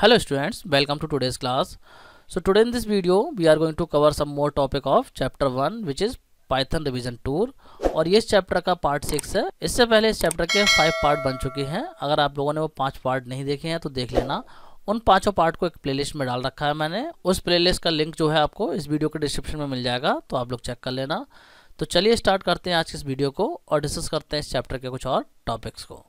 hello students welcome to today's class so today in this video we are going to cover some more topic of chapter 1 which is Python revision tour और ये इस chapter का part six है इससे पहले इस chapter के five part बन चुके हैं अगर आप लोगों ने वो पांच पार्ट नहीं देखे हैं तो देख लेना उन पांचों पार्ट को एक प्लेलिस्ट में डाल रखा है मैंने उस प्लेलिस्ट का लिंक जो है आपको इस वीडियो के डिस्क्रिप्शन में मिल जाएगा तो आप लोग चेक कर लेना तो चलिए स्टार्ट करते हैं आज के इस वीडियो को और डिस्कस करते हैं इस चैप्टर के कुछ और टॉपिक्स को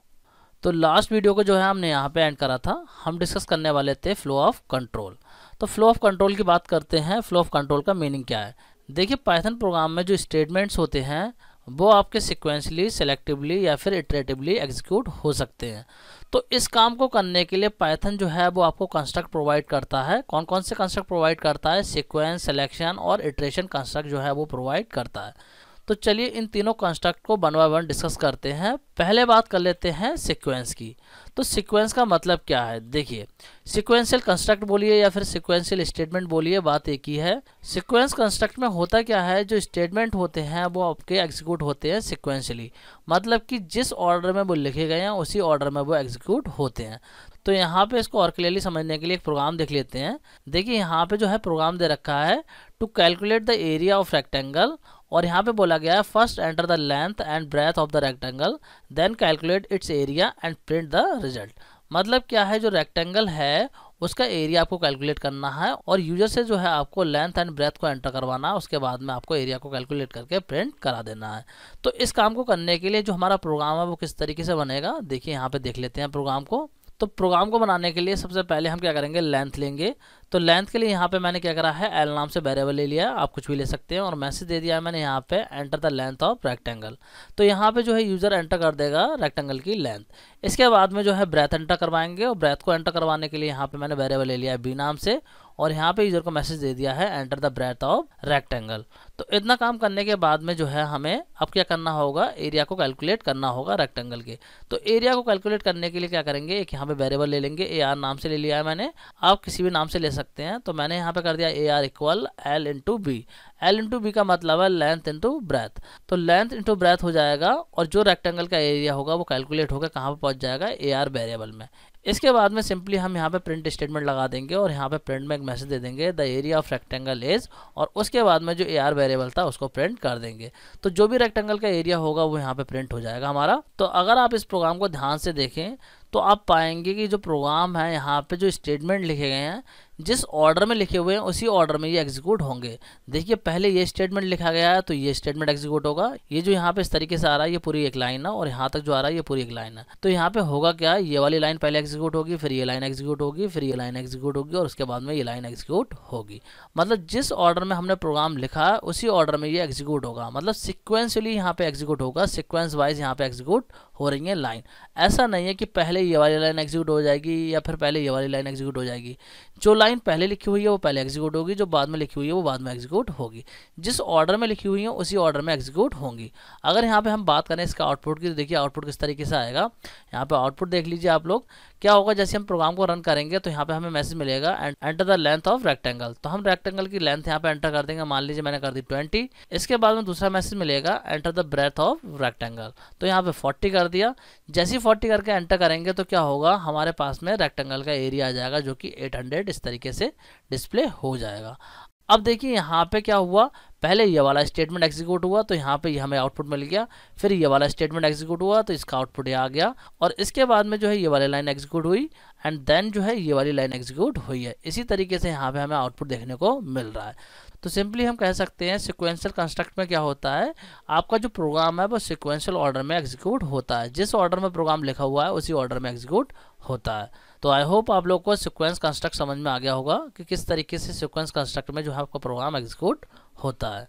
तो लास्ट वीडियो को जो है हमने यहाँ पे एंड करा था हम डिस्कस करने वाले थे फ्लो ऑफ कंट्रोल तो फ्लो ऑफ कंट्रोल की बात करते हैं फ्लो ऑफ कंट्रोल का मीनिंग क्या है देखिए पाइथन प्रोग्राम में जो स्टेटमेंट्स होते हैं वो आपके सिक्वेंसली सेलेक्टिवली या फिर इटरेटिवली एग्जीक्यूट हो सकते हैं तो इस काम को करने के लिए पाइथन जो है वो आपको कंस्ट्रक्ट प्रोवाइड करता है कौन कौन से कंस्ट्रक्ट प्रोवाइड करता है सिक्वेंस सिलेक्शन और इटरेशन कंस्ट्रक्ट जो है वो प्रोवाइड करता है तो चलिए इन तीनों कंस्ट्रक्ट को वन बाय वन डिस्कस करते हैं पहले बात कर लेते हैं सिक्वेंस की तो सिक्वेंस का मतलब क्या है देखिए सिक्वेंशियल कंस्ट्रक्ट बोलिए या फिर सिक्वेंशियल स्टेटमेंट बोलिए बात एक ही है सिक्वेंस कंस्ट्रक्ट में होता क्या है जो स्टेटमेंट होते हैं वो आपके एग्जीक्यूट होते हैं सिक्वेंशियली मतलब कि जिस ऑर्डर में वो लिखे गए हैं उसी ऑर्डर में वो एग्जीक्यूट होते हैं तो यहाँ पे इसको और क्लियरली समझने के लिए एक प्रोग्राम देख लेते हैं देखिए यहाँ पे जो है प्रोग्राम दे रखा है to calculate the area of rectangle और यहाँ पे बोला गया है first enter the length and breadth of the rectangle then calculate its area and print the result मतलब क्या है जो रेक्टेंगल है उसका एरिया आपको कैलकुलेट करना है और यूजर से जो है आपको लेंथ एंड ब्रेथ को एंटर करवाना है उसके बाद में आपको एरिया को कैलकुलेट करके प्रिंट करा देना है तो इस काम को करने के लिए जो हमारा प्रोग्राम है वो किस तरीके से बनेगा देखिए यहाँ पे देख लेते हैं प्रोग्राम को तो प्रोग्राम को बनाने के लिए सबसे पहले हम क्या करेंगे लेंथ लेंगे तो लेंथ के लिए यहाँ पे मैंने क्या करा है एल नाम से वेरिएबल ले लिया आप कुछ भी ले सकते हैं और मैसेज दे दिया है मैंने यहाँ पे enter the length of rectangle तो यहाँ पे जो है यूज़र एंटर कर देगा रेक्टेंगल की लेंथ इसके बाद में जो है ब्रेथ एंटर करवाएंगे और ब्रेथ को एंटर करवाने के लिए यहाँ पर मैंने वेरेबल ले लिया है बी नाम से और यहाँ पे यूज़र को मैसेज दे दिया है enter the breadth of rectangle तो इतना काम करने के बाद में जो है हमें अब क्या करना होगा एरिया को कैलकुलेट करना होगा रेक्टेंगल के तो एरिया को कैलकुलेट करने के लिए क्या करेंगे एक यहाँ पे वेरेबल ले लेंगे ए आर नाम से ले लिया है मैंने आप किसी भी नाम से ले सकते हैं तो मैंने यहाँ पे कर दिया A R equal L into B L into B का मतलब है लेंथ इंटू ब्रेथ तो लेंथ इंटू ब्रेथ हो जाएगा और जो रेक्टेंगल का एरिया होगा वो कैलकुलेट होकर कहाँ पर पहुँच जाएगा ए आर वेरेबल में इसके बाद में सिंपली हम यहाँ पे प्रिंट स्टेटमेंट लगा देंगे और यहाँ पे प्रिंट में एक मैसेज दे देंगे the area of rectangle is और उसके बाद में जो ए आर वेरिएबल था उसको प्रिंट कर देंगे तो जो भी रेक्टेंगल का एरिया होगा वो यहाँ पे प्रिंट हो जाएगा हमारा तो अगर आप इस प्रोग्राम को ध्यान से देखें तो आप पाएंगे कि जो प्रोग्राम है यहाँ पे जो स्टेटमेंट लिखे गए हैं जिस ऑर्डर में लिखे हुए हैं उसी ऑर्डर में ये एग्जीक्यूट होंगे देखिए पहले ये स्टेटमेंट लिखा गया है तो ये स्टेटमेंट एग्जीक्यूट होगा ये जो यहाँ पे इस तरीके से आ रहा है ये पूरी एक लाइन है और यहाँ तक जो आ रहा है ये पूरी एक लाइन है तो यहाँ पे होगा क्या ये वाली लाइन पहले एग्जीक्यूट होगी फिर ये लाइन एग्जीक्यूट होगी फिर ये लाइन एग्जीक्यूट होगी और उसके बाद में ये लाइन एग्जीक्यूट होगी मतलब जिस ऑर्डर में हमने प्रोग्राम लिखा उसी ऑर्डर में ये एग्जीक्यूट होगा मतलब सिक्वेंसली यहाँ पे एग्जीक्यूट होगा सिक्वेंस वाइज यहाँ पे एग्जीक्यूट हो रही हैं लाइन ऐसा नहीं है कि पहले ये वाली लाइन एग्जीक्यूट हो जाएगी या फिर पहले ये वाली लाइन एग्जीक्यूट हो जाएगी जो लाइन पहले लिखी हुई है वो पहले एग्जीक्यूट होगी जो बाद में लिखी हुई है वो बाद में एग्जीक्यूट होगी जिस ऑर्डर में लिखी हुई है उसी ऑर्डर में एग्जीक्यूट होंगी अगर यहाँ पर हम बात करें इसका आउटपुट की तो देखिए आउटपुट किस तरीके से आएगा यहाँ पर आउटपुट देख लीजिए आप लोग क्या होगा जैसे हम प्रोग्राम को रन करेंगे तो यहाँ पे हमें मैसेज मिलेगा enter the length of rectangle तो हम रेक्टेंगल की लेंथ यहाँ पे एंटर कर देंगे मान लीजिए मैंने कर दी ट्वेंटी इसके बाद में दूसरा मैसेज मिलेगा enter the breadth of rectangle तो यहाँ पे फोर्टी कर दिया जैसे ही फोर्टी करके एंटर करेंगे तो क्या होगा हमारे पास में रेक्टेंगल का एरिया आ जाएगा जो कि एट इस तरीके से डिस्प्ले हो जाएगा अब देखिए यहाँ पे क्या हुआ पहले ये वाला स्टेटमेंट एग्जीक्यूट हुआ तो यहाँ पे हमें आउटपुट मिल गया फिर ये वाला स्टेटमेंट एग्जीक्यूट हुआ तो इसका आउटपुट आ गया और इसके बाद में जो है ये वाली लाइन एग्जीक्यूट हुई एंड देन जो है ये वाली लाइन एग्जीक्यूट हुई है इसी तरीके से यहाँ पे हमें आउटपुट देखने को मिल रहा है तो सिंपली हम कह सकते हैं सिक्वेंसल कंस्ट्रक्ट में क्या होता है आपका जो प्रोग्राम है वो सिक्वेंसल ऑर्डर में एग्जीक्यूट होता है जिस ऑर्डर में प्रोग्राम लिखा हुआ है उसी ऑर्डर में एग्जीक्यूट होता है तो आई होप आप लोग को सिक्वेंस कंस्ट्रक्ट समझ में आ गया होगा कि किस तरीके से सिक्वेंस कंस्ट्रक्ट में जो है आपका प्रोग्राम एग्जीक्यूट होता है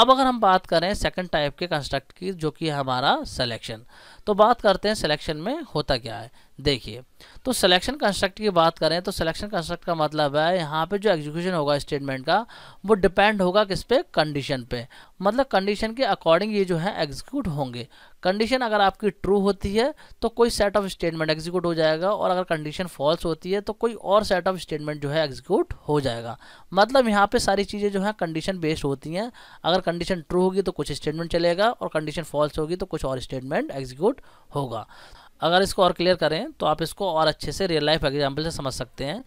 अब अगर हम बात करें सेकंड टाइप के कंस्ट्रक्ट की जो कि हमारा सिलेक्शन तो बात करते हैं सिलेक्शन में होता क्या है देखिए तो सिलेक्शन कंस्ट्रक्ट की बात करें तो सिलेक्शन कंस्ट्रक्ट का मतलब है यहाँ पे जो एग्जीक्यूशन होगा स्टेटमेंट का वो डिपेंड होगा किस पे कंडीशन पे मतलब कंडीशन के अकॉर्डिंग ये जो है एग्जीक्यूट होंगे कंडीशन अगर आपकी ट्रू होती है तो कोई सेट ऑफ स्टेटमेंट एग्जीक्यूट हो जाएगा और अगर कंडीशन फॉल्स होती है तो कोई और सेट ऑफ स्टेटमेंट जो है एग्जीक्यूट हो जाएगा मतलब यहाँ पे सारी चीज़ें जो है कंडीशन बेस्ड होती हैं अगर कंडीशन ट्रू होगी तो कुछ स्टेटमेंट चलेगा और कंडीशन फॉल्स होगी तो कुछ और स्टेटमेंट एग्जीक्यूट होगा अगर इसको और क्लियर करें तो आप इसको और अच्छे से रियल लाइफ एग्जाम्पल से समझ सकते हैं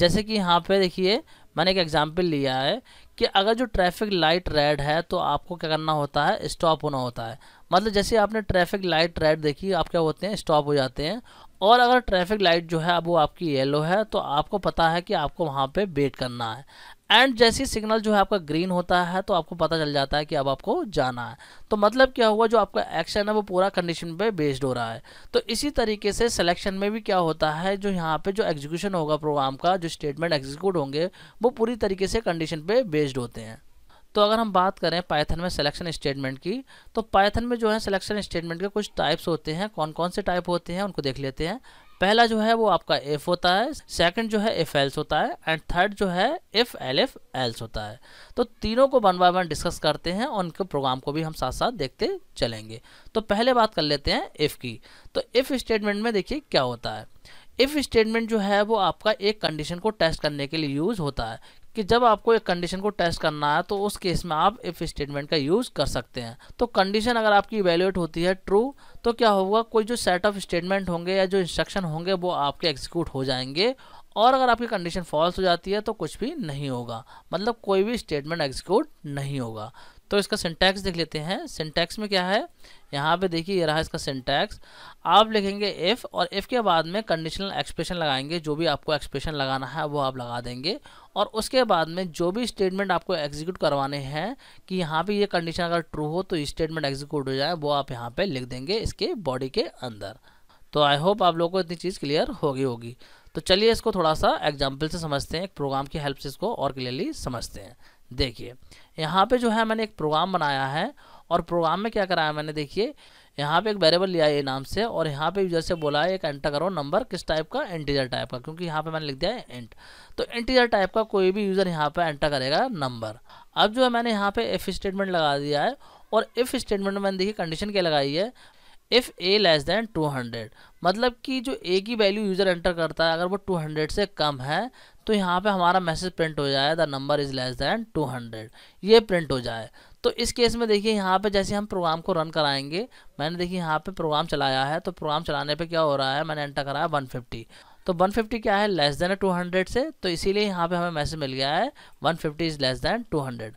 जैसे कि यहाँ पे देखिए मैंने एक एग्जाम्पल लिया है कि अगर जो ट्रैफिक लाइट रेड है तो आपको क्या करना होता है स्टॉप होना होता है मतलब जैसे आपने ट्रैफिक लाइट रेड देखी आप क्या होते हैं स्टॉप हो जाते हैं और अगर ट्रैफिक लाइट जो है अब वो आपकी येलो है तो आपको पता है कि आपको वहाँ पे वेट करना है एंड जैसी सिग्नल जो है आपका ग्रीन होता है तो आपको पता चल जाता है कि अब आपको जाना है तो मतलब क्या हुआ जो आपका एक्शन है वो पूरा कंडीशन पे बेस्ड हो रहा है तो इसी तरीके से सिलेक्शन में भी क्या होता है जो यहाँ पे जो एग्जीक्यूशन होगा प्रोग्राम का जो स्टेटमेंट एग्जीक्यूट होंगे वो पूरी तरीके से कंडीशन पे बेस्ड होते हैं तो अगर हम बात करें पाइथन में सिलेक्शन स्टेटमेंट की तो पाइथन में जो है सिलेक्शन स्टेटमेंट के कुछ टाइप्स होते हैं कौन कौन से टाइप होते हैं उनको देख लेते हैं पहला जो है वो आपका एफ होता है सेकंड जो है एफ एल्स होता है एंड थर्ड जो है एफ एल एफ एल्स होता है तो तीनों को वन बाय वन डिस्कस करते हैं और उनके प्रोग्राम को भी हम साथ साथ देखते चलेंगे तो पहले बात कर लेते हैं इफ़ की तो इफ़ स्टेटमेंट में देखिए क्या होता है इफ़ स्टेटमेंट जो है वो आपका एक कंडीशन को टेस्ट करने के लिए यूज़ होता है कि जब आपको एक कंडीशन को टेस्ट करना है तो उस केस में आप इफ़ स्टेटमेंट का यूज़ कर सकते हैं तो कंडीशन अगर आपकी इवेल्युएट होती है ट्रू तो क्या होगा कोई जो सेट ऑफ स्टेटमेंट होंगे या जो इंस्ट्रक्शन होंगे वो आपके एग्जीक्यूट हो जाएंगे और अगर आपकी कंडीशन फॉल्स हो जाती है तो कुछ भी नहीं होगा मतलब कोई भी स्टेटमेंट एग्जीक्यूट नहीं होगा तो इसका सिंटैक्स देख लेते हैं सिंटैक्स में क्या है यहाँ पे देखिए ये रहा इसका सिंटैक्स आप लिखेंगे इफ़ और इफ़ के बाद में कंडीशनल एक्सप्रेशन लगाएंगे जो भी आपको एक्सप्रेशन लगाना है वो आप लगा देंगे और उसके बाद में जो भी स्टेटमेंट आपको एग्जीक्यूट करवाने हैं कि यहाँ पे ये कंडीशन अगर ट्रू हो तो स्टेटमेंट एग्जीक्यूट हो जाए वो आप यहाँ पर लिख देंगे इसके बॉडी के अंदर तो आई होप आप लोगों को इतनी चीज़ क्लियर होगी होगी तो चलिए इसको थोड़ा सा एग्जाम्पल से समझते हैं एक प्रोग्राम की हेल्प से इसको और क्लियरली समझते हैं देखिए यहाँ पे जो है मैंने एक प्रोग्राम बनाया है और प्रोग्राम में क्या कराया मैंने देखिए यहाँ पे एक वेरिएबल लिया है नाम से और यहाँ पे यूजर से बोला है एक एंटर करो नंबर किस टाइप का इंटीजर टाइप का क्योंकि यहाँ पे मैंने लिख दिया है एंट तो इंटीजर टाइप का कोई भी यूज़र यहाँ पे एंटर करेगा नंबर अब जो है मैंने यहाँ पे इफ़ स्टेटमेंट लगा दिया है और इफ़ स्टेटमेंट में मैंने देखिए कंडीशन क्या लगाई है if A less than two hundred मतलब कि जो ए की वैल्यू यूज़र एंटर करता है अगर वो 200 से कम है तो यहाँ पे हमारा मैसेज प्रिंट हो जाए the number is less than 200 ये प्रिंट हो जाए तो इस केस में देखिए यहाँ पे जैसे हम प्रोग्राम को रन कराएंगे मैंने देखिए यहाँ पे प्रोग्राम चलाया है तो प्रोग्राम चलाने पे क्या हो रहा है मैंने एंटर कराया वन तो 150 क्या है लेस देन है 200 से तो इसीलिए यहाँ पे हमें मैसेज मिल गया है 150 इज़ लेस देन 200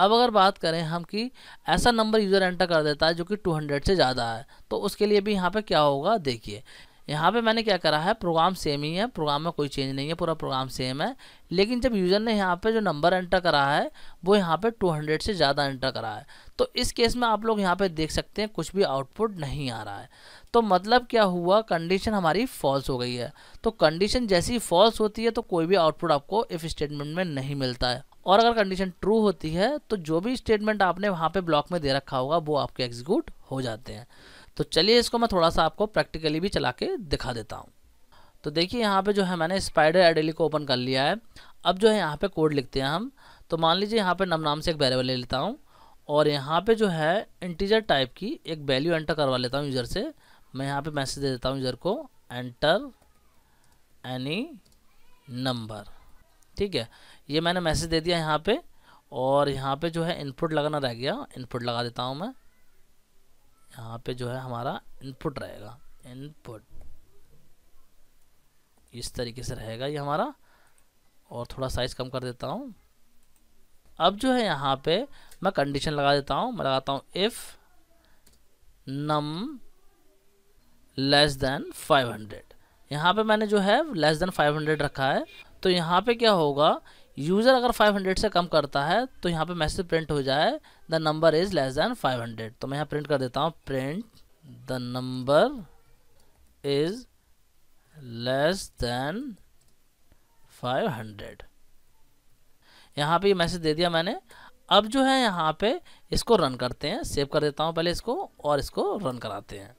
अब अगर बात करें हम कि ऐसा नंबर यूज़र एंटर कर देता है जो कि 200 से ज़्यादा है तो उसके लिए भी यहाँ पे क्या होगा देखिए यहाँ पे मैंने क्या करा है प्रोग्राम सेम ही है प्रोग्राम में कोई चेंज नहीं है पूरा प्रोग्राम सेम है लेकिन जब यूज़र ने यहाँ पे जो नंबर एंटर करा है वो यहाँ पे 200 से ज़्यादा एंटर करा है तो इस केस में आप लोग यहाँ पे देख सकते हैं कुछ भी आउटपुट नहीं आ रहा है तो मतलब क्या हुआ कंडीशन हमारी फॉल्स हो गई है तो कंडीशन जैसी फॉल्स होती है तो कोई भी आउटपुट आपको इफ़ स्टेटमेंट में नहीं मिलता है और अगर कंडीशन ट्रू होती है तो जो भी स्टेटमेंट आपने वहाँ पे ब्लॉक में दे रखा होगा वो आपके एग्जीक्यूट हो जाते हैं तो चलिए इसको मैं थोड़ा सा आपको प्रैक्टिकली भी चला के दिखा देता हूँ तो देखिए यहाँ पे जो है मैंने स्पाइडर एडेली को ओपन कर लिया है अब जो है यहाँ पे कोड लिखते हैं हम तो मान लीजिए यहाँ पे नम नाम से एक वेरिएबल ले लेता हूँ और यहाँ पे जो है इंटीजर टाइप की एक वैल्यू एंटर करवा लेता हूँ यूज़र से मैं यहाँ पे मैसेज दे देता हूँ यूज़र को एंटर एनी नंबर ठीक है ये मैंने मैसेज दे दिया यहाँ पे और यहाँ पे जो है इनपुट लगाना रह गया इनपुट लगा देता हूँ मैं यहाँ पे जो है हमारा इनपुट रहेगा इनपुट इस तरीके से रहेगा ये हमारा और थोड़ा साइज़ कम कर देता हूँ अब जो है यहाँ पे मैं कंडीशन लगा देता हूँ मैं लगाता हूँ इफ़ नम लेस देन 500 यहाँ पे मैंने जो है लेस देन 500 रखा है तो यहाँ पे क्या होगा यूज़र अगर 500 से कम करता है तो यहाँ पे मैसेज प्रिंट हो जाए the number is less than 500 तो मैं यहाँ प्रिंट कर देता हूँ print the number is less than 500 यहाँ पर मैसेज दे दिया मैंने अब जो है यहाँ पे इसको रन करते हैं सेव कर देता हूँ पहले इसको और इसको रन कराते हैं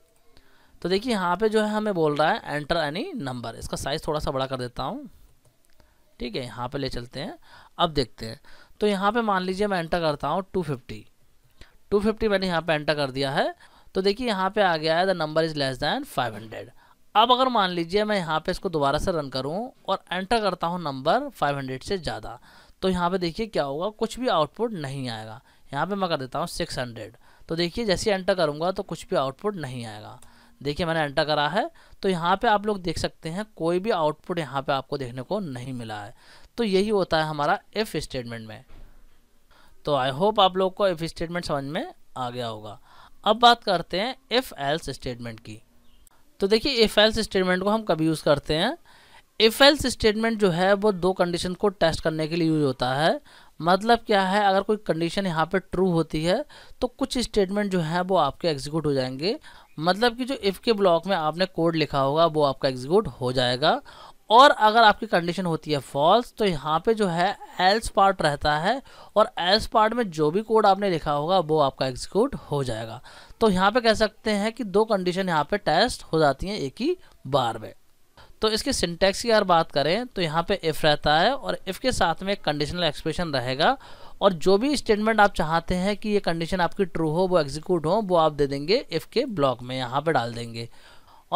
तो देखिए यहाँ पे जो है हमें बोल रहा है एंटर एनी नंबर इसका साइज़ थोड़ा सा बड़ा कर देता हूँ ठीक है यहाँ पे ले चलते हैं अब देखते हैं तो यहाँ पे मान लीजिए मैं एंटर करता हूँ टू फिफ्टी टू फिफ्टी मैंने यहाँ पे एंटर कर दिया है तो देखिए यहाँ पे आ गया है the number is less than five hundred अब अगर मान लीजिए मैं यहाँ पे इसको दोबारा से रन करूँ और एंटर करता हूँ नंबर फाइव हंड्रेड से ज़्यादा तो यहाँ पे देखिए क्या होगा कुछ भी आउटपुट नहीं आएगा यहाँ पे मैं कर देता हूँ सिक्स हंड्रेड तो देखिए जैसे एंटर करूँगा तो कुछ भी आउटपुट नहीं आएगा देखिए मैंने एंटर करा है तो यहाँ पे आप लोग देख सकते हैं कोई भी आउटपुट यहाँ पे आपको देखने को नहीं मिला है तो यही होता है हमारा इफ़ स्टेटमेंट में तो आई होप आप लोग को इफ़ स्टेटमेंट समझ में आ गया होगा अब बात करते हैं इफ़ एल्स स्टेटमेंट की तो देखिए इफ़ एल्स स्टेटमेंट को हम कभी यूज़ करते हैं इफ़ एल्स स्टेटमेंट जो है वो दो कंडीशन को टेस्ट करने के लिए यूज होता है मतलब क्या है अगर कोई कंडीशन यहाँ पे ट्रू होती है तो कुछ स्टेटमेंट जो है वो आपके एग्जीक्यूट हो जाएंगे मतलब कि जो इफ़ के ब्लॉक में आपने कोड लिखा होगा वो आपका एग्जीक्यूट हो जाएगा और अगर आपकी कंडीशन होती है फॉल्स तो यहाँ पे जो है एल्स पार्ट रहता है और एल्स पार्ट में जो भी कोड आपने लिखा होगा वो आपका एग्जीक्यूट हो जाएगा तो यहाँ पे कह सकते हैं कि दो कंडीशन यहाँ पे टेस्ट हो जाती हैं एक ही बार में तो इसके सिंटैक्स की अगर बात करें तो यहाँ पे इफ़ रहता है और इफ़ के साथ में एक कंडीशनल एक्सप्रेशन रहेगा और जो भी स्टेटमेंट आप चाहते हैं कि ये कंडीशन आपकी ट्रू हो वो एग्जीक्यूट हो वो आप दे देंगे इफ़ के ब्लॉक में यहाँ पर डाल देंगे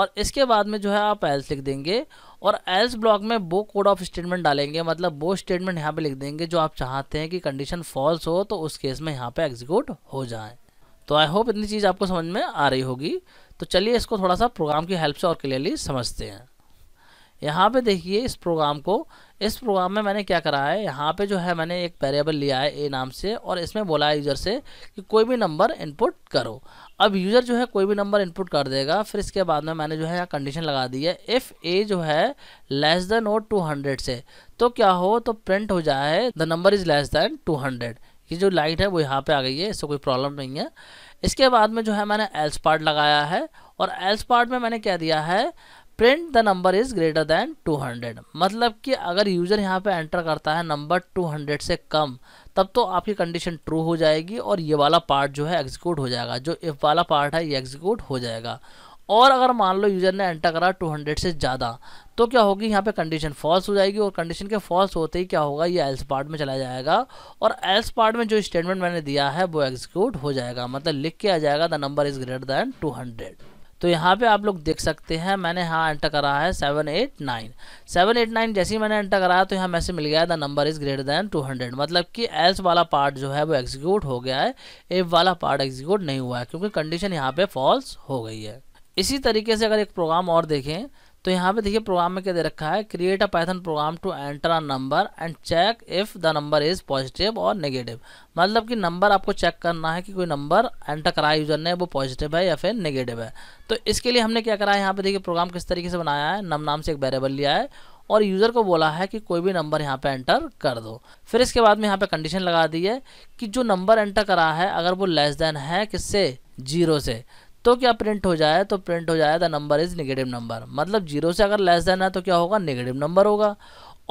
और इसके बाद में जो है आप एल्स लिख देंगे और एल्स ब्लॉक में वो कोड ऑफ स्टेटमेंट डालेंगे मतलब वो स्टेटमेंट यहाँ पे लिख देंगे जो आप चाहते हैं कि कंडीशन फॉल्स हो तो उस केस में यहाँ पे एग्जीक्यूट हो जाए तो आई होप इतनी चीज़ आपको समझ में आ रही होगी तो चलिए इसको थोड़ा सा प्रोग्राम की हेल्प से और क्लियरली समझते हैं यहाँ पे देखिए इस प्रोग्राम को इस प्रोग्राम में मैंने क्या करा है यहाँ पे जो है मैंने एक वेरिएबल लिया है ए नाम से और इसमें बोला है यूज़र से कि कोई भी नंबर इनपुट करो अब यूज़र जो है कोई भी नंबर इनपुट कर देगा फिर इसके बाद में मैंने जो है यहाँ कंडीशन लगा दी है इफ़ ए जो है लेस देन और टू हंड्रेड से तो क्या हो तो प्रिंट हो जाए the number is less than two hundred ये जो लाइट है वो यहाँ पे आ गई है इससे कोई प्रॉब्लम नहीं है इसके बाद में जो है मैंने एल्स पार्ट लगाया है और एल्स पार्ट में मैंने क्या दिया है print the number is greater than 200 मतलब कि अगर यूज़र यहाँ पे एंटर करता है नंबर 200 से कम तब तो आपकी कंडीशन ट्रू हो जाएगी और ये वाला पार्ट जो है एग्जीक्यूट हो जाएगा जो इफ़ वाला पार्ट है ये एग्जीक्यूट हो जाएगा और अगर मान लो यूज़र ने एंटर करा 200 से ज़्यादा तो क्या होगी यहाँ पे कंडीशन फॉल्स हो जाएगी और कंडीशन के फॉल्स होते ही क्या होगा ये एल्स पार्ट में चला जाएगा और एल्स पार्ट में जो स्टेटमेंट मैंने दिया है वो एग्जीक्यूट हो जाएगा मतलब लिख के आ जाएगा the number is greater than hundred तो यहाँ पे आप लोग देख सकते हैं मैंने यहाँ एंटर करा है seven eight nine seven eight nine जैसे ही मैंने एंटर कराया तो यहाँ मैसेज मिल गया the number is greater than two hundred मतलब कि एल्स वाला पार्ट जो है वो एग्जीक्यूट हो गया है एफ वाला पार्ट एग्जीक्यूट नहीं हुआ है क्योंकि कंडीशन यहाँ पर फॉल्स हो गई है इसी तरीके से अगर एक प्रोग्राम और देखें तो यहाँ पे देखिए प्रोग्राम में क्या दे रखा है create a Python program to enter a number and check if the number is positive और नेगेटिव मतलब कि नंबर आपको चेक करना है कि कोई नंबर एंटर कराया यूज़र ने वो पॉजिटिव है या फिर नेगेटिव है तो इसके लिए हमने क्या करा है यहाँ पे देखिए प्रोग्राम किस तरीके से बनाया है नम नाम से एक वेरेबल लिया है और यूज़र को बोला है कि कोई भी नंबर यहाँ पे एंटर कर दो फिर इसके बाद में यहाँ पे कंडीशन लगा दी है कि जो नंबर एंटर करा है अगर वो लेस देन है किससे जीरो से तो क्या प्रिंट हो जाए तो प्रिंट हो जाए the number is negative number मतलब जीरो से अगर लेस देन है तो क्या होगा निगेटिव नंबर होगा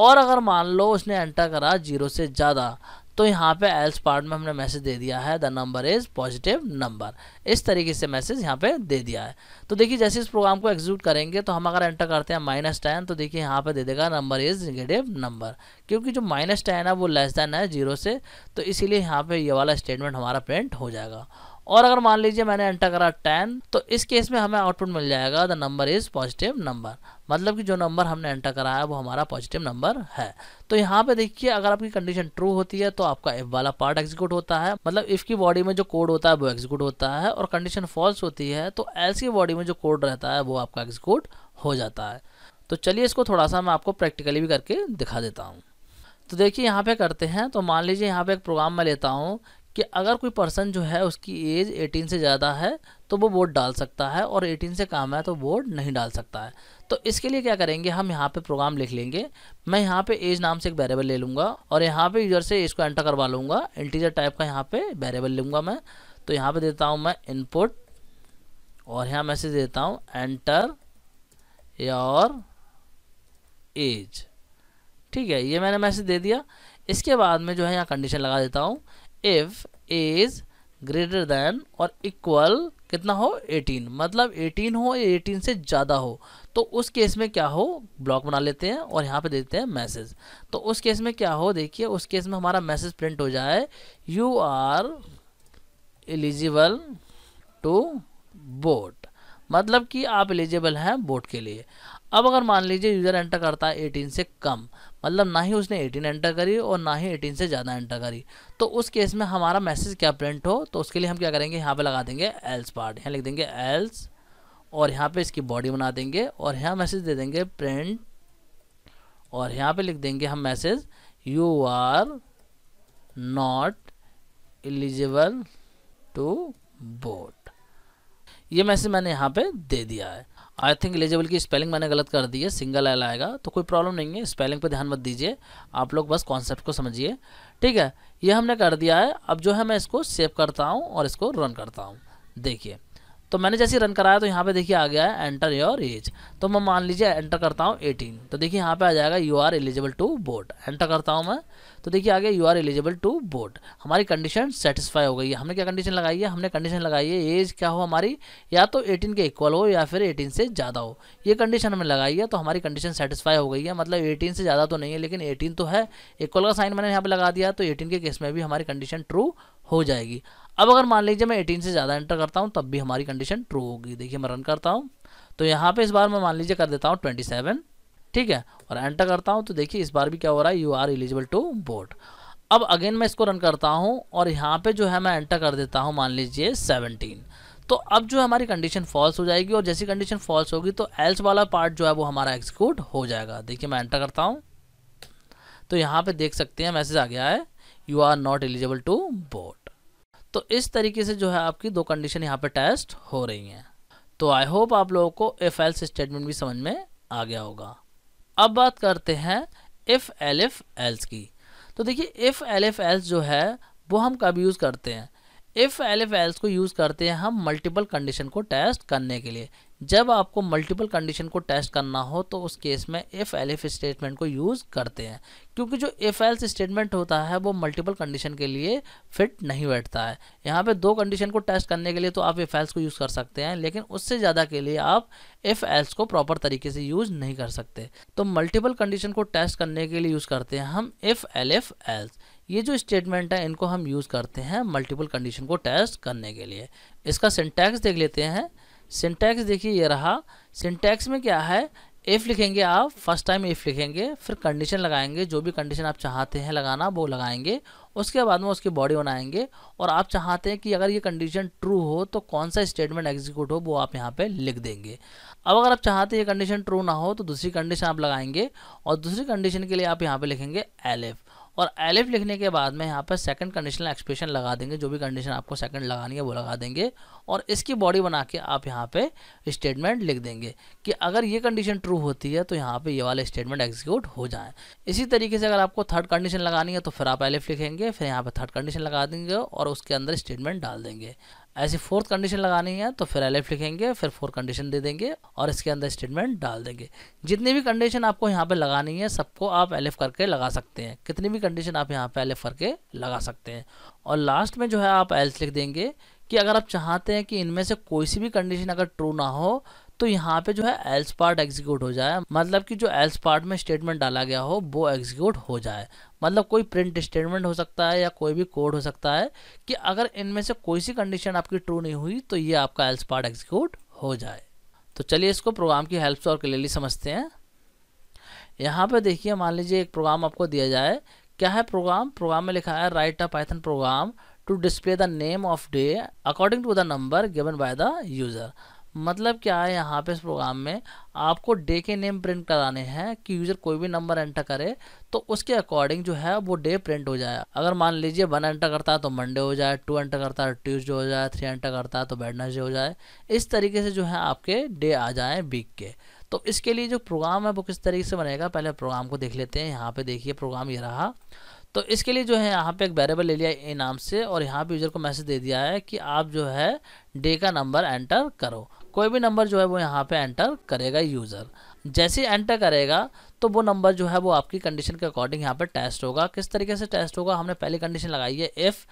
और अगर मान लो उसने एंटर करा जीरो से ज़्यादा तो यहाँ पे एल्स पार्ट में हमने मैसेज दे दिया है the number is positive number इस तरीके से मैसेज यहाँ पे दे दिया है तो देखिए जैसे इस प्रोग्राम को एग्जीक्यूट करेंगे तो हम अगर एंटर करते हैं माइनस टेन तो देखिए यहाँ पे दे देगा नंबर इज़ निगेटिव नंबर क्योंकि जो माइनस टेन है वो लेस देन है जीरो से तो इसीलिए यहाँ पर ये वाला स्टेटमेंट हमारा प्रिंट हो जाएगा और अगर मान लीजिए मैंने एंटर करा टेन तो इस केस में हमें आउटपुट मिल जाएगा the number is positive number मतलब कि जो नंबर हमने एंटर कराया है वो हमारा पॉजिटिव नंबर है तो यहाँ पे देखिए अगर आपकी कंडीशन ट्रू होती है तो आपका इफ वाला पार्ट एग्जीक्यूट होता है मतलब इफ की बॉडी में जो कोड होता है वो एग्जीक्यूट होता है और कंडीशन फॉल्स होती है तो एल्स की बॉडी में जो कोड रहता है वो आपका एग्जीक्यूट हो जाता है तो चलिए इसको थोड़ा सा मैं आपको प्रैक्टिकली भी करके दिखा देता हूँ तो देखिए यहाँ पे करते हैं तो मान लीजिए यहाँ पे एक प्रोग्राम मैं लेता हूँ कि अगर कोई पर्सन जो है उसकी एज 18 से ज़्यादा है तो वो वोट डाल सकता है और 18 से कम है तो वोट नहीं डाल सकता है तो इसके लिए क्या करेंगे हम यहाँ पे प्रोग्राम लिख लेंगे मैं यहाँ पे एज नाम से एक वेरिएबल ले लूँगा और यहाँ पे यूजर से एज को एंटर करवा लूँगा इंटीजर टाइप का यहाँ पर वेरेबल लूँगा मैं तो यहाँ पर देता हूँ मैं इनपुट और यहाँ मैसेज देता हूँ एंटर योर एज ठीक है ये मैंने मैसेज दे दिया इसके बाद में जो है यहाँ कंडीशन लगा देता हूँ इफ इज ग्रेटर देन और इक्वल कितना हो 18 मतलब 18 हो या 18 से ज़्यादा हो तो उस केस में क्या हो ब्लॉक बना लेते हैं और यहाँ पे देते हैं मैसेज तो उस केस में क्या हो देखिए उस केस में हमारा मैसेज प्रिंट हो जाए you are eligible to vote मतलब कि आप एलिजिबल हैं बोट के लिए अब अगर मान लीजिए यूज़र एंटर करता है 18 से कम मतलब ना ही उसने 18 एंटर करी और ना ही 18 से ज़्यादा एंटर करी तो उस केस में हमारा मैसेज क्या प्रिंट हो तो उसके लिए हम क्या करेंगे यहाँ पे लगा देंगे एल्स पार्ट यहाँ लिख देंगे एल्स और यहाँ पे इसकी बॉडी बना देंगे और यहाँ मैसेज दे देंगे प्रिंट और यहाँ पे लिख देंगे हम message you are not eligible to vote ये मैसेज मैंने यहाँ पे दे दिया है आई थिंक एलिजिबल की स्पेलिंग मैंने गलत कर दी है सिंगल एल आएगा तो कोई प्रॉब्लम नहीं है स्पेलिंग पे ध्यान मत दीजिए आप लोग बस कॉन्सेप्ट को समझिए ठीक है ये हमने कर दिया है अब जो है मैं इसको सेव करता हूँ और इसको रन करता हूँ देखिए तो मैंने जैसे रन कराया तो यहाँ पे देखिए आ गया है एंटर योर एज तो मैं मान लीजिए एंटर करता हूँ एटीन तो देखिए यहाँ पे आ जाएगा you are eligible to vote enter करता हूँ मैं तो देखिए आ गया you are eligible to vote हमारी कंडीशन सेटिस्फाई हो गई है हमने क्या कंडीशन लगाई है हमने कंडीशन लगाई है एज क्या हो हमारी या तो एटीन के इक्वल हो या फिर एटीन से ज़्यादा हो ये कंडीशन हमने लगाई है तो हमारी कंडीशन सेटिस्फाई हो गई है मतलब एटीन से ज़्यादा तो नहीं है लेकिन एटीन तो है इक्वल का साइन मैंने यहाँ पर लगा दिया तो एटीन के केस में भी हमारी कंडीशन ट्रू हो जाएगी अब अगर मान लीजिए मैं एटीन से ज़्यादा एंटर करता हूँ तब भी हमारी कंडीशन ट्रू होगी देखिए मैं रन करता हूँ तो यहाँ पर इस बार मैं मान लीजिए कर देता हूँ ट्वेंटी ठीक है और एंटर करता हूँ तो देखिए इस बार भी क्या हो रहा है you are eligible to vote अब अगेन मैं इसको रन करता हूँ और यहाँ पे जो है मैं एंटर कर देता हूँ मान लीजिए सेवनटीन तो अब जो हमारी कंडीशन फॉल्स हो जाएगी और जैसी कंडीशन फॉल्स होगी तो एल्स वाला पार्ट जो है वो हमारा एक्सिक्यूट हो जाएगा देखिए मैं एंटर करता हूँ तो यहाँ पे देख सकते हैं मैसेज आ गया है you are not eligible to vote तो इस तरीके से जो है आपकी दो कंडीशन यहाँ पर टेस्ट हो रही हैं तो आई होप आप लोगों को इफ एल्स स्टेटमेंट भी समझ में आ गया होगा अब बात करते हैं इफ़ एल एफ एल्स की तो देखिए इफ़ एल एफ एल्स जो है वो हम कब यूज़ करते हैं इफ़ एल एफ एल्स को यूज़ करते हैं हम मल्टीपल कंडीशन को टेस्ट करने के लिए जब आपको मल्टीपल कंडीशन को टेस्ट करना हो तो उस केस में इफ़ एल एफ स्टेटमेंट को यूज़ करते हैं क्योंकि जो इफ़ एल्स स्टेटमेंट होता है वो मल्टीपल कंडीशन के लिए फिट नहीं बैठता है यहाँ पे दो कंडीशन को टेस्ट करने के लिए तो आप इफ़ एल्स को यूज़ कर सकते हैं लेकिन उससे ज़्यादा के लिए आप इफ़ एल्स को प्रॉपर तरीके से यूज़ नहीं कर सकते तो मल्टीपल कंडीशन को टेस्ट करने के लिए यूज़ करते हैं हम इफ़ एल एफ एल्स ये जो स्टेटमेंट है इनको हम यूज़ करते हैं मल्टीपल कंडीशन को टेस्ट करने के लिए इसका सिंटैक्स देख लेते हैं सिंटैक्स देखिए ये रहा सिंटैक्स में क्या है एफ़ लिखेंगे आप फर्स्ट टाइम एफ़ लिखेंगे फिर कंडीशन लगाएंगे जो भी कंडीशन आप चाहते हैं लगाना वो लगाएंगे उसके बाद में उसकी बॉडी बनाएंगे और आप चाहते हैं कि अगर ये कंडीशन ट्रू हो तो कौन सा स्टेटमेंट एग्जीक्यूट हो वो आप यहाँ पे लिख देंगे अब अगर आप चाहते हैं ये कंडीशन ट्रू ना हो तो दूसरी कंडीशन आप लगाएंगे और दूसरी कंडीशन के लिए आप यहाँ पर लिखेंगे एल एफ़ और एलिफ लिखने के बाद में यहाँ पर सेकंड कंडीशनल एक्सप्रेशन लगा देंगे जो भी कंडीशन आपको सेकंड लगानी है वो लगा देंगे और इसकी बॉडी बना के आप यहाँ पे स्टेटमेंट लिख देंगे कि अगर ये कंडीशन ट्रू होती है तो यहाँ पे ये वाले स्टेटमेंट एग्जीक्यूट हो जाए इसी तरीके से अगर आपको थर्ड कंडीशन लगानी है तो फिर आप एलिफ लिखेंगे फिर यहाँ पर थर्ड कंडीशन लगा देंगे और उसके अंदर स्टेटमेंट डाल देंगे ऐसी फोर्थ कंडीशन लगानी है तो फिर एल लिखेंगे फिर फोर्थ कंडीशन दे देंगे और इसके अंदर स्टेटमेंट डाल देंगे जितनी भी कंडीशन आपको यहाँ पे लगानी है सबको आप एल करके लगा सकते हैं कितनी भी कंडीशन आप यहाँ पे एल करके लगा सकते हैं और लास्ट में जो है आप एल्स लिख देंगे कि अगर आप चाहते हैं कि इनमें से कोई सी भी कंडीशन अगर ट्रू ना हो तो यहाँ पे जो है एल्स पार्ट एग्जीक्यूट हो जाए मतलब कि जो एल्स पार्ट में स्टेटमेंट डाला गया हो वो एग्जीक्यूट हो जाए मतलब कोई प्रिंट स्टेटमेंट हो सकता है या कोई भी कोड हो सकता है कि अगर इनमें से कोई सी कंडीशन आपकी ट्रू नहीं हुई तो ये आपका एल्स पार्ट एग्जीक्यूट हो जाए तो चलिए इसको प्रोग्राम की हेल्प से और क्लियरली समझते हैं यहाँ पे देखिए मान लीजिए एक प्रोग्राम आपको दिया जाए क्या है प्रोग्राम प्रोग्राम में लिखा है write a Python program to display the name of day according to the number given by the user मतलब क्या है यहाँ पे इस प्रोग्राम में आपको डे के नेम प्रिंट कराने हैं कि यूज़र कोई भी नंबर एंटर करे तो उसके अकॉर्डिंग जो है वो डे प्रिंट हो जाए अगर मान लीजिए वन एंटर करता है तो मंडे हो जाए टू एंटर करता है ट्यूजडे हो जाए थ्री एंटर करता है तो बैडनसडे हो जाए इस तरीके से जो है आपके डे आ जाए वीक के तो इसके लिए जो प्रोग्राम है वो किस तरीके से बनेगा पहले प्रोग्राम को देख लेते हैं यहाँ पे देखिए प्रोग्राम ये रहा तो इसके लिए जो है यहाँ पे एक वेरिएबल ले लिया ए नाम से और यहाँ पे यूज़र को मैसेज दे दिया है कि आप जो है डे का नंबर एंटर करो कोई भी नंबर जो है वो यहाँ पे एंटर करेगा यूज़र जैसे एंटर करेगा तो वो नंबर जो है वो आपकी कंडीशन के अकॉर्डिंग यहाँ पे टेस्ट होगा किस तरीके से टेस्ट होगा हमने पहली कंडीशन लगाई है if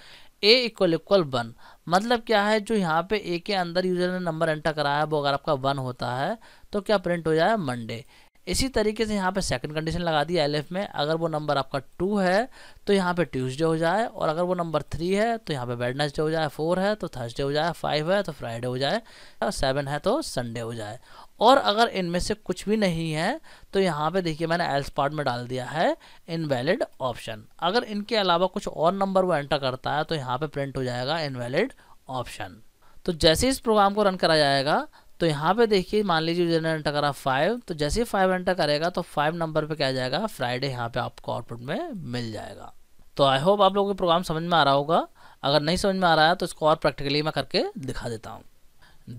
A equal equal one मतलब क्या है जो यहाँ पे ए के अंदर यूज़र ने नंबर एंटर कराया वो अगर आपका वन होता है तो क्या प्रिंट हो जाए मंडे इसी तरीके से यहाँ पे सेकंड कंडीशन लगा दी एल में अगर वो नंबर आपका टू है तो यहाँ पे ट्यूसडे हो जाए और अगर वो नंबर थ्री है तो यहाँ पे वेडनेसडे हो जाए फोर है तो थर्सडे हो जाए फाइव है तो फ्राइडे हो जाए और सेवन है तो संडे हो जाए और अगर इनमें से कुछ भी नहीं है तो यहाँ पे देखिए मैंने एल्स पार्ट में डाल दिया है इनवैलिड ऑप्शन अगर इनके अलावा कुछ और नंबर वो एंटर करता है तो यहाँ पर प्रिंट हो जाएगा इनवैलिड ऑप्शन तो जैसे इस प्रोग्राम को रन करा जाएगा तो यहाँ पे देखिए मान लीजिए यूजर ने एंटर करा फाइव तो जैसे ही फाइव एंटर करेगा तो फाइव नंबर पे क्या जाएगा फ्राइडे यहाँ पे आपको आउटपुट में मिल जाएगा तो आई होप आप लोगों को प्रोग्राम समझ में आ रहा होगा अगर नहीं समझ में आ रहा है तो इसको और प्रैक्टिकली मैं करके दिखा देता हूँ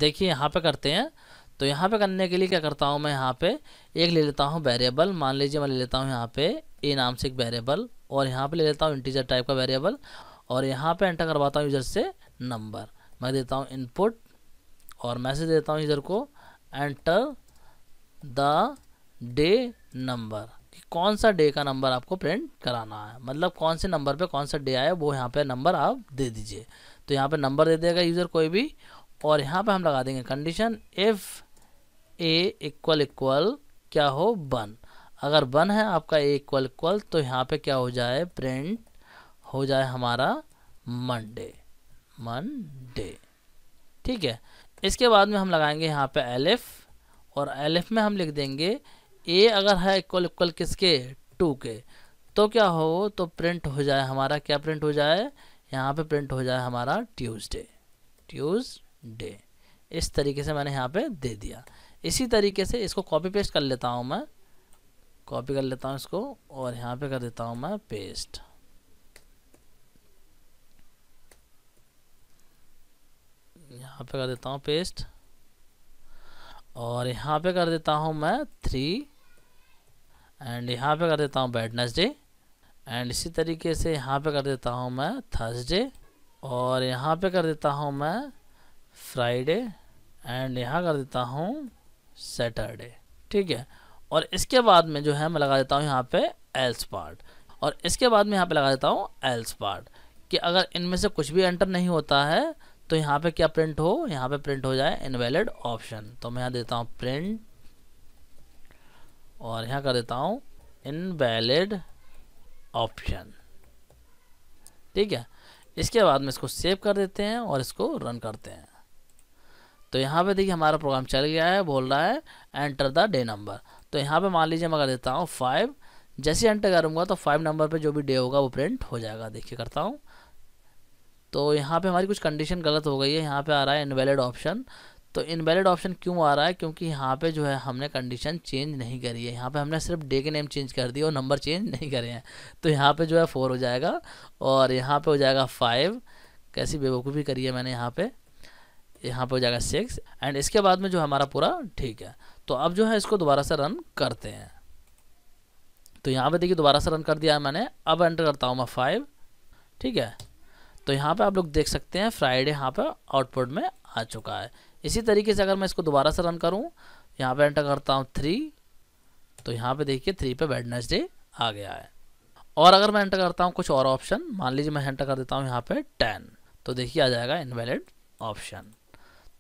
देखिए यहाँ पर करते हैं तो यहाँ पर करने के लिए क्या करता हूँ मैं यहाँ पर एक ले लेता हूँ वेरिएबल मान लीजिए मैं ले लेता हूँ यहाँ पर ए नाम से एक वेरिएबल और यहाँ पर ले लेता हूँ इंटीजर टाइप का वेरिएबल और यहाँ पर एंटर करवाता हूँ यूजर से नंबर मैं देता हूँ इनपुट और मैसेज देता हूँ इधर को एंटर द डे नंबर कि कौन सा डे का नंबर आपको प्रिंट कराना है मतलब कौन से नंबर पे कौन सा डे आया वो यहाँ पे नंबर आप दे दीजिए तो यहाँ पे नंबर दे देगा यूज़र कोई भी और यहाँ पे हम लगा देंगे condition if A equal equal क्या हो वन अगर वन है आपका ए इक्वल इक्वल तो यहाँ पे क्या हो जाए प्रिंट हो जाए हमारा मंडे मंडे ठीक है इसके बाद में हम लगाएंगे यहाँ पे एलिफ और एलिफ में हम लिख देंगे ए अगर है इक्वल इक्वल किसके टू के तो क्या हो तो प्रिंट हो जाए हमारा क्या प्रिंट हो जाए यहाँ पे प्रिंट हो जाए हमारा ट्यूसडे ट्यूसडे इस तरीके से मैंने यहाँ पे दे दिया इसी तरीके से इसको कॉपी पेस्ट कर लेता हूँ मैं कॉपी कर लेता हूँ इसको और यहाँ पे कर देता हूँ मैं पेस्ट यहाँ पे कर देता हूँ पेस्ट और यहाँ पे कर देता हूँ मैं थ्री एंड यहाँ पे कर देता हूँ बैडनसडे एंड इसी तरीके से यहाँ पे कर देता हूँ मैं थर्सडे और यहाँ पे कर देता हूँ मैं फ्राइडे एंड यहाँ कर देता हूँ सैटरडे ठीक है और इसके बाद में जो है मैं लगा देता हूँ यहाँ पे एल्स पार्ट और इसके बाद में यहाँ पे लगा देता हूँ एल्स पार्ट कि अगर इनमें से कुछ भी एंटर नहीं होता है तो यहाँ पे क्या प्रिंट हो यहाँ पे प्रिंट हो जाए इनवैलिड ऑप्शन तो मैं यहाँ देता हूँ प्रिंट और यहाँ कर देता हूँ इनवैलिड ऑप्शन ठीक है इसके बाद में इसको सेव कर देते हैं और इसको रन करते हैं तो यहाँ पे देखिए हमारा प्रोग्राम चल गया है बोल रहा है एंटर द डे नंबर तो यहाँ पे मान लीजिए मैं कर देता हूँ फाइव जैसे एंटर करूँगा तो फाइव नंबर पे जो भी डे होगा वो प्रिंट हो जाएगा देखिए करता हूँ तो यहाँ पे हमारी कुछ कंडीशन गलत हो गई है यहाँ पे आ रहा है इनवैलिड ऑप्शन तो इनवैलिड ऑप्शन क्यों आ रहा है क्योंकि यहाँ पे जो है हमने कंडीशन चेंज नहीं करी है यहाँ पे हमने सिर्फ डे के नेम चेंज कर दिए और नंबर चेंज नहीं करे हैं तो यहाँ पे जो है फोर हो जाएगा और यहाँ पे हो जाएगा फाइव कैसी बेवकूफ़ी करी है मैंने यहाँ पे यहाँ पे हो जाएगा सिक्स एंड इसके बाद में जो हमारा पूरा ठीक है तो अब जो है इसको दोबारा से रन करते हैं तो यहाँ पे देखिए दोबारा से रन कर दिया है मैंने अब एंटर करता हूँ मैं फाइव ठीक है तो यहाँ पे आप लोग देख सकते हैं फ्राइडे यहाँ पे आउटपुट में आ चुका है इसी तरीके से अगर मैं इसको दोबारा से रन करूँ यहाँ पे एंटर करता हूँ थ्री तो यहाँ पे देखिए थ्री पे वेडनेसडे आ गया है और अगर मैं एंटर करता हूँ कुछ और ऑप्शन मान लीजिए मैं एंटर कर देता हूँ यहाँ पर टेन तो देखिए आ जाएगा इनवेलिड ऑप्शन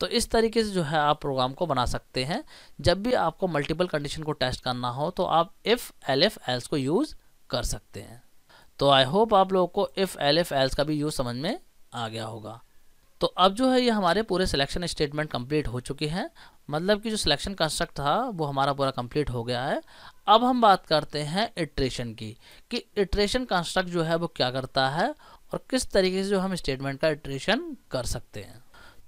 तो इस तरीके से जो है आप प्रोग्राम को बना सकते हैं जब भी आपको मल्टीपल कंडीशन को टेस्ट करना हो तो आप इफ़ एल एफ एल्स को यूज़ कर सकते हैं तो आई होप आप लोगों को इफ़ एल एफ एल्स का भी यूज़ समझ में आ गया होगा तो अब जो है ये हमारे पूरे सिलेक्शन स्टेटमेंट कंप्लीट हो चुके हैं मतलब कि जो सिलेक्शन कंस्ट्रक्ट था वो हमारा पूरा कंप्लीट हो गया है अब हम बात करते हैं इट्रेशन की कि इट्रेशन कंस्ट्रक्ट जो है वो क्या करता है और किस तरीके से जो हम स्टेटमेंट का इट्रेशन कर सकते हैं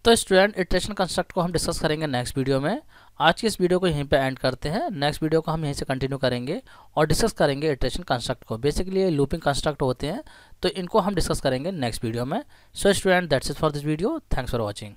तो स्टूडेंट इट्रेशन कंस्ट्रक्ट को हम डिस्कस करेंगे नेक्स्ट वीडियो में आज की इस वीडियो को यहीं पे एंड करते हैं नेक्स्ट वीडियो को हम यहीं से कंटिन्यू करेंगे और डिस्कस करेंगे इटरेशन कंस्ट्रक्ट को बेसिकली ये लूपिंग कंस्ट्रक्ट होते हैं तो इनको हम डिस्कस करेंगे नेक्स्ट वीडियो में so student that's it for this video thanks for watching